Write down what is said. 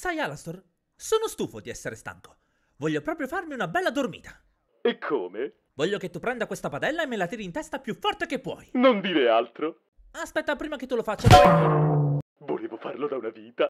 Sai, Alastor, sono stufo di essere stanco. Voglio proprio farmi una bella dormita. E come? Voglio che tu prenda questa padella e me la tiri in testa più forte che puoi. Non dire altro. Aspetta prima che tu lo faccia. Volevo farlo da una vita.